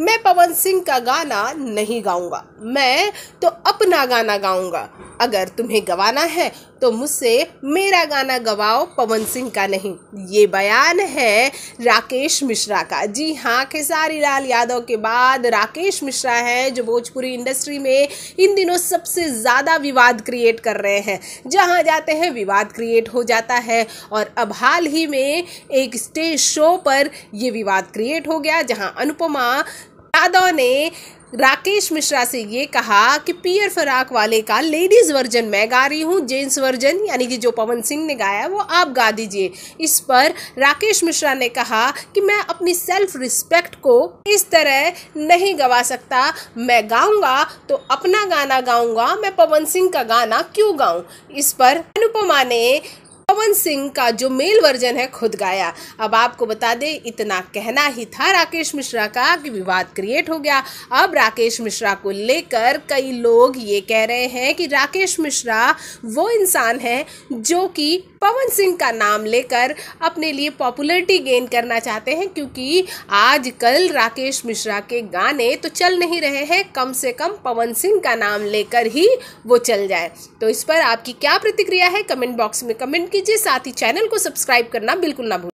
मैं पवन सिंह का गाना नहीं गाऊंगा मैं तो अपना गाना गाऊंगा अगर तुम्हें गवाना है तो मुझसे मेरा गाना गवाओ पवन सिंह का नहीं ये बयान है राकेश मिश्रा का जी हाँ खेसारी लाल यादव के बाद राकेश मिश्रा हैं जो भोजपुरी इंडस्ट्री में इन दिनों सबसे ज़्यादा विवाद क्रिएट कर रहे हैं जहाँ जाते हैं विवाद क्रिएट हो जाता है और अब हाल ही में एक स्टेज शो पर ये विवाद क्रिएट हो गया जहाँ अनुपमा यादव ने राकेश मिश्रा से ये कहा कि पीयर फराक वाले का लेडीज़ वर्जन मैं गा रही हूँ जेंट्स वर्जन यानी कि जो पवन सिंह ने गाया वो आप गा दीजिए इस पर राकेश मिश्रा ने कहा कि मैं अपनी सेल्फ रिस्पेक्ट को इस तरह नहीं गवा सकता मैं गाऊंगा तो अपना गाना गाऊंगा मैं पवन सिंह का गाना क्यों गाऊँ इस पर अनुपमा ने पवन सिंह का जो मेल वर्जन है खुद गाया अब आपको बता दें इतना कहना ही था राकेश मिश्रा का कि विवाद क्रिएट हो गया अब राकेश मिश्रा को लेकर कई लोग ये कह रहे हैं कि राकेश मिश्रा वो इंसान है जो कि पवन सिंह का नाम लेकर अपने लिए पॉपुलरिटी गेन करना चाहते हैं क्योंकि आजकल राकेश मिश्रा के गाने तो चल नहीं रहे हैं कम से कम पवन सिंह का नाम लेकर ही वो चल जाए तो इस पर आपकी क्या प्रतिक्रिया है कमेंट बॉक्स में कमेंट कीजिए साथ ही चैनल को सब्सक्राइब करना बिल्कुल ना भूल